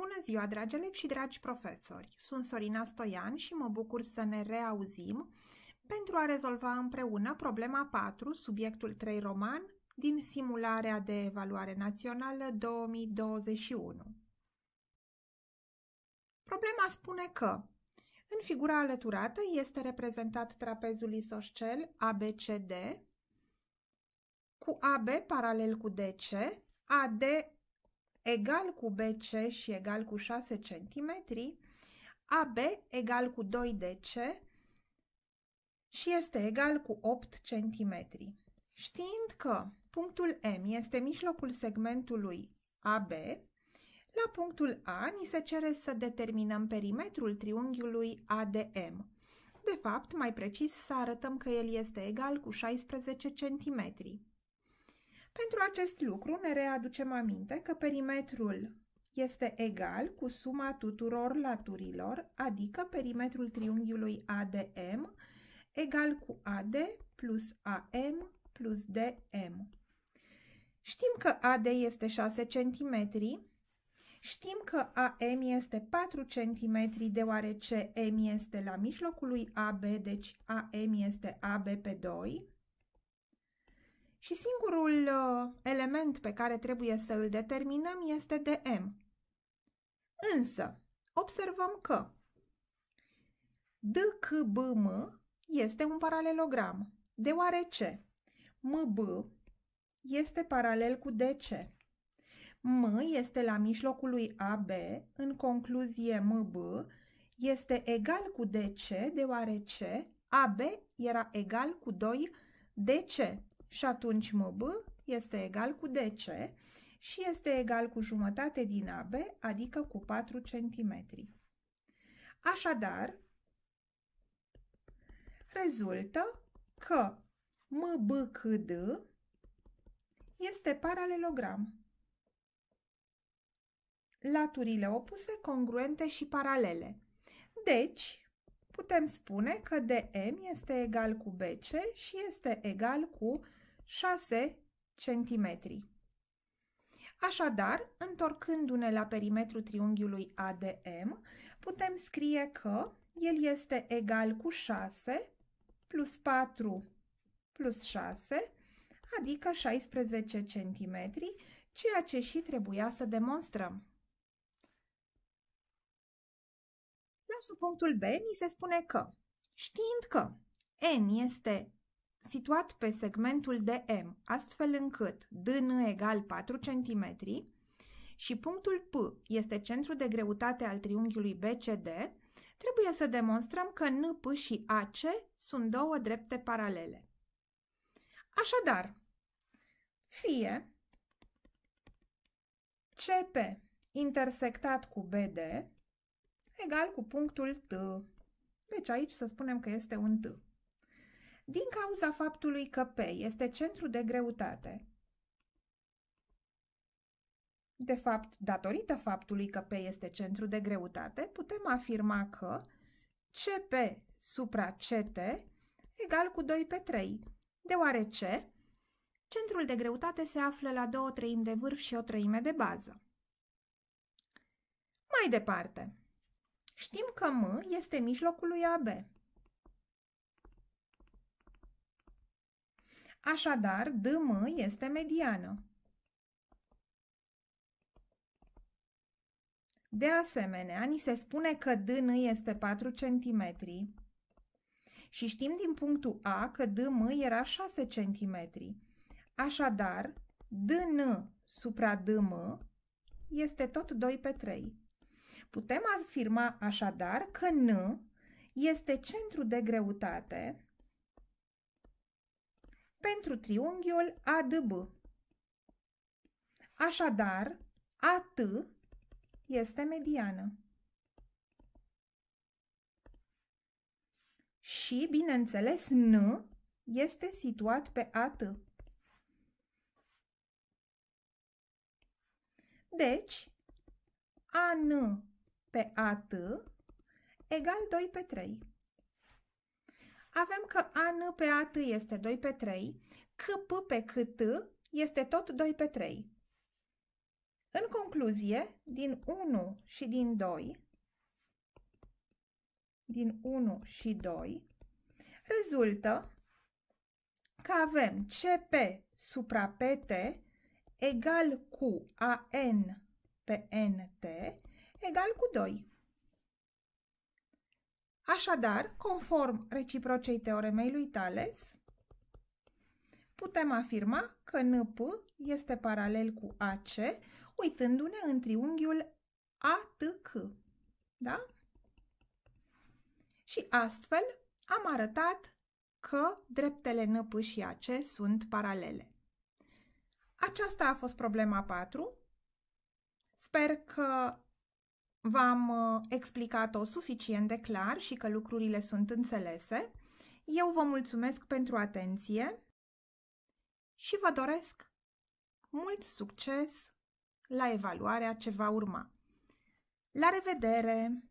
Bună ziua, dragi elevi și dragi profesori! Sunt Sorina Stoian și mă bucur să ne reauzim pentru a rezolva împreună problema 4, subiectul 3 roman, din simularea de evaluare națională 2021. Problema spune că în figura alăturată este reprezentat trapezul isoscel ABCD cu AB paralel cu DC, AD egal cu BC și egal cu 6 cm, AB egal cu 2DC și este egal cu 8 cm. Știind că punctul M este mijlocul segmentului AB, la punctul A ni se cere să determinăm perimetrul triunghiului ADM. De fapt, mai precis, să arătăm că el este egal cu 16 cm. Pentru acest lucru ne readucem aminte că perimetrul este egal cu suma tuturor laturilor, adică perimetrul triunghiului ADM egal cu AD plus AM plus DM. Știm că AD este 6 cm, știm că AM este 4 cm deoarece M este la mijlocul lui AB, deci AM este AB pe 2, și singurul uh, element pe care trebuie să îl determinăm este de M. Însă, observăm că DKBM este un paralelogram, deoarece MB este paralel cu DC. M este la mijlocul lui AB, în concluzie MB este egal cu DC, deoarece AB era egal cu 2 DC și atunci MB este egal cu DC și este egal cu jumătate din AB, adică cu 4 cm. Așadar, rezultă că MBCD este paralelogram. Laturile opuse, congruente și paralele. Deci, putem spune că DM este egal cu BC și este egal cu 6 cm. Așadar, întorcându-ne la perimetrul triunghiului ADM, putem scrie că el este egal cu 6 plus 4 plus 6, adică 16 cm, ceea ce și trebuia să demonstrăm. La subpunctul B ni se spune că, știind că n este situat pe segmentul de M, astfel încât DN egal 4 cm și punctul P este centrul de greutate al triunghiului BCD, trebuie să demonstrăm că NP și AC sunt două drepte paralele. Așadar, fie CP intersectat cu BD egal cu punctul T. Deci aici să spunem că este un T din cauza faptului că P este centru de greutate. De fapt, datorită faptului că P este centru de greutate, putem afirma că CP supra CT egal cu 2 pe 3, deoarece centrul de greutate se află la două treimi de vârf și o treime de bază. Mai departe, știm că M este mijlocul lui AB, Așadar, DM este mediană. De asemenea, ni se spune că DN este 4 cm și știm din punctul A că DM era 6 cm. Așadar, DN supra DM este tot 2 pe 3. Putem afirma așadar că N este centru de greutate pentru triunghiul ADB. Așadar, AT este mediană. Și, bineînțeles, N este situat pe AT. Deci, AN pe AT egal 2 pe 3 avem că AN pe AT este 2 pe 3, CP pe CT este tot 2 pe 3. În concluzie, din 1 și din 2, din 1 și 2, rezultă că avem CP supra PT egal cu AN pe NT egal cu 2. Așadar, conform reciprocei teoremei lui Thales, putem afirma că NP este paralel cu AC, uitându-ne în triunghiul ATC. Da? Și astfel am arătat că dreptele NP și AC sunt paralele. Aceasta a fost problema 4. Sper că V-am uh, explicat-o suficient de clar și că lucrurile sunt înțelese. Eu vă mulțumesc pentru atenție și vă doresc mult succes la evaluarea ce va urma. La revedere!